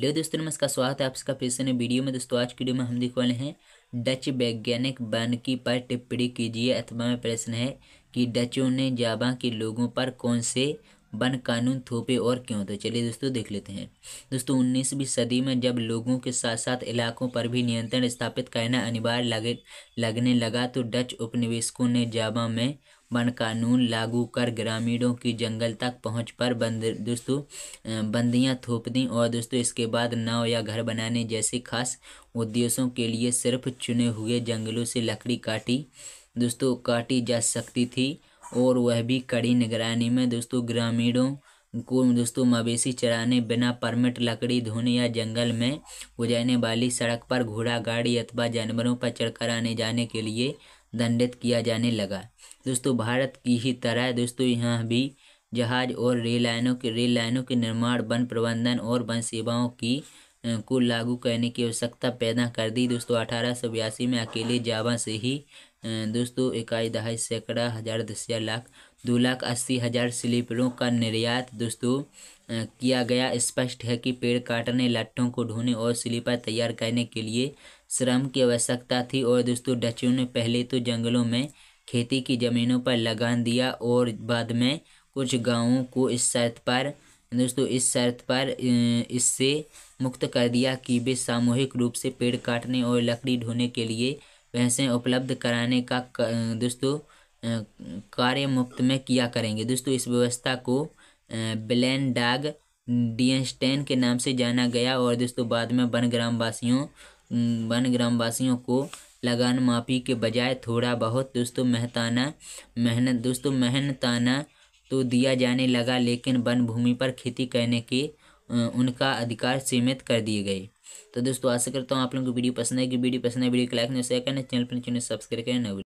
ले दोस्तों नमस्कार स्वागत है आप सबका फिर से वीडियो में दोस्तों आज की वीडियो में हम देखने वाले हैं डच वैज्ञानिक वानिकी पर टिप्पणी कीजिए अथवा में प्रश्न है कि डचों ने जाबा के लोगों पर कौन से वन कानून थोपे और क्यों तो चलिए दोस्तों देख लेते हैं दोस्तों उन्नीसवीं सदी में जब लोगों के साथ साथ इलाकों पर भी नियंत्रण स्थापित करना अनिवार्य लगे लगने लगा तो डच उपनिवेशकों ने जाबा में वन कानून लागू कर ग्रामीणों की जंगल तक पहुंच पर बंद दोस्तों बंदियां थोप दी और दोस्तों इसके बाद नाव या घर बनाने जैसे खास उद्देश्यों के लिए सिर्फ चुने हुए जंगलों से लकड़ी काटी दोस्तों काटी जा सकती थी और वह भी कड़ी निगरानी में दोस्तों ग्रामीणों को दोस्तों मवेशी चराने बिना परमिट लकड़ी धोने या जंगल में गुजरने वाली सड़क पर घोड़ा गाड़ी अथवा जानवरों पर चढ़कर आने जाने के लिए दंडित किया जाने लगा दोस्तों भारत की ही तरह दोस्तों यहाँ भी जहाज और रेल लाइनों के रेल लाइनों के निर्माण वन प्रबंधन और वन सेवाओं की को लागू करने की आवश्यकता पैदा कर दी दोस्तों अठारह में अकेले जावा से ही दोस्तों इकाई दहाई सैकड़ा हज़ार दस हज़ार लाख दो लाख अस्सी हज़ार स्लीपरों का निर्यात दोस्तों किया गया स्पष्ट है कि पेड़ काटने लट्ठों को ढोने और स्लीपर तैयार करने के लिए श्रम की आवश्यकता थी और दोस्तों डचियों ने पहले तो जंगलों में खेती की ज़मीनों पर लगान दिया और बाद में कुछ गांवों को इस शर्त पर दोस्तों इस शर्त पर इससे मुक्त कर दिया कि वे सामूहिक रूप से पेड़ काटने और लकड़ी ढोने के लिए पैसे उपलब्ध कराने का दोस्तों कार्य मुफ्त में किया करेंगे दोस्तों इस व्यवस्था को ब्लैन डाग डियनस्टेन के नाम से जाना गया और दोस्तों बाद में वन ग्रामवासियों वन ग्रामवासियों को लगान माफी के बजाय थोड़ा बहुत दोस्तों मेहताना मेहनत दोस्तों मेहनताना तो दिया जाने लगा लेकिन वन भूमि पर खेती करने के उनका अधिकार सीमित कर दिए गए तो दोस्तों आशा करता हूँ आप लोगों को वीडियो पसंद है कि वीडियो पसंद है वीडियो को लाइक नहीं शेयर करना चैनल पर चैनल सब्सक्राइब करना